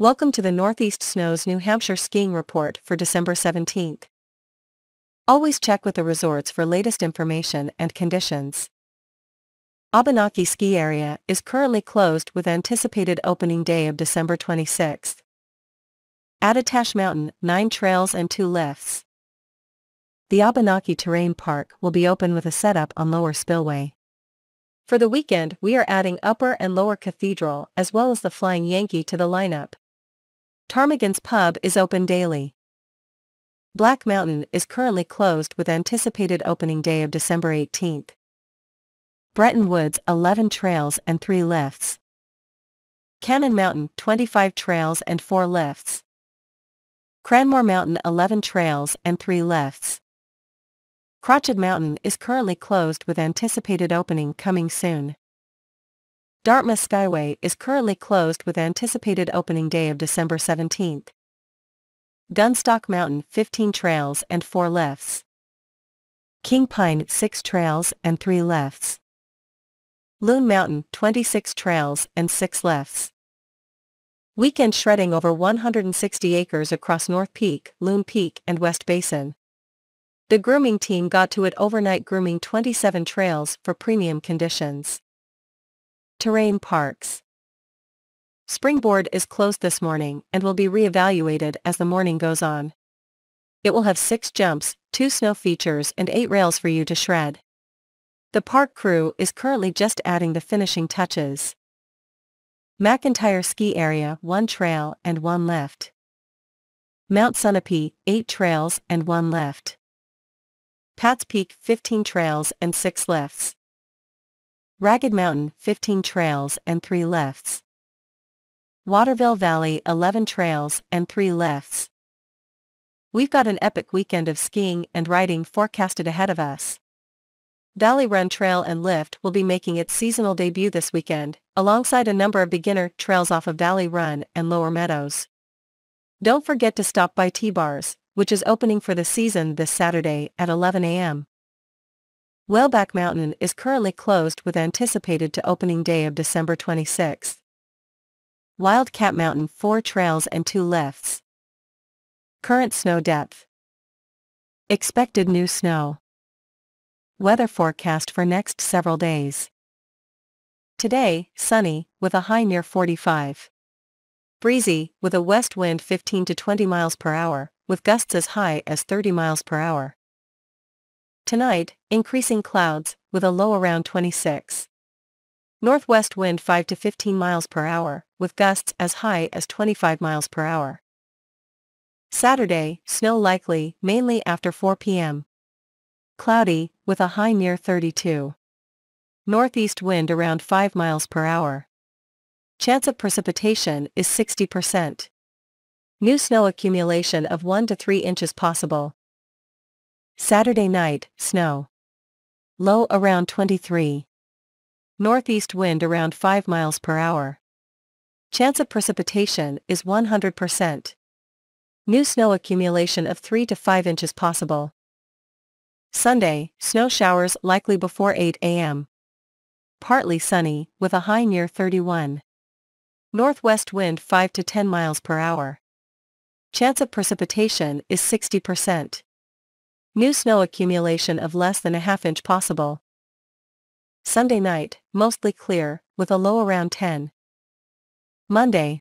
Welcome to the Northeast Snows New Hampshire Skiing Report for December 17th. Always check with the resorts for latest information and conditions. Abenaki Ski Area is currently closed with anticipated opening day of December 26th. At Mountain, 9 trails and 2 lifts. The Abenaki Terrain Park will be open with a setup on Lower Spillway. For the weekend, we are adding Upper and Lower Cathedral as well as the Flying Yankee to the lineup. Ptarmigan's Pub is open daily. Black Mountain is currently closed with anticipated opening day of December 18. Bretton Woods 11 trails and 3 lifts. Cannon Mountain 25 trails and 4 lifts. Cranmore Mountain 11 trails and 3 lifts. Crotchet Mountain is currently closed with anticipated opening coming soon. Dartmouth Skyway is currently closed with anticipated opening day of December 17. Dunstock Mountain 15 trails and 4 lefts. King Pine 6 trails and 3 lefts. Loon Mountain 26 trails and 6 lefts. Weekend shredding over 160 acres across North Peak, Loon Peak and West Basin. The grooming team got to it overnight grooming 27 trails for premium conditions. Terrain Parks Springboard is closed this morning and will be re-evaluated as the morning goes on. It will have six jumps, two snow features and eight rails for you to shred. The park crew is currently just adding the finishing touches. McIntyre Ski Area, 1 trail and 1 lift. Mount Sunapee, 8 trails and 1 lift. Pat's Peak, 15 trails and 6 lifts. Ragged Mountain 15 trails and 3 lefts. Waterville Valley 11 trails and 3 lefts. We've got an epic weekend of skiing and riding forecasted ahead of us. Valley Run Trail and Lift will be making its seasonal debut this weekend, alongside a number of beginner trails off of Valley Run and Lower Meadows. Don't forget to stop by T-Bars, which is opening for the season this Saturday at 11 a.m. Wellback Mountain is currently closed with anticipated to opening day of December 26. Wildcat Mountain 4 trails and 2 lifts. Current snow depth. Expected new snow. Weather forecast for next several days. Today, sunny, with a high near 45. Breezy, with a west wind 15 to 20 miles per hour, with gusts as high as 30 miles per hour. Tonight, increasing clouds, with a low around 26. Northwest wind 5 to 15 miles per hour, with gusts as high as 25 miles per hour. Saturday, snow likely, mainly after 4 p.m. Cloudy, with a high near 32. Northeast wind around 5 miles per hour. Chance of precipitation is 60%. New snow accumulation of 1 to 3 inches possible. Saturday night, snow. Low around 23. Northeast wind around 5 miles per hour. Chance of precipitation is 100%. New snow accumulation of 3 to 5 inches possible. Sunday, snow showers likely before 8 a.m. Partly sunny, with a high near 31. Northwest wind 5 to 10 miles per hour. Chance of precipitation is 60%. New snow accumulation of less than a half inch possible. Sunday night, mostly clear, with a low around 10. Monday,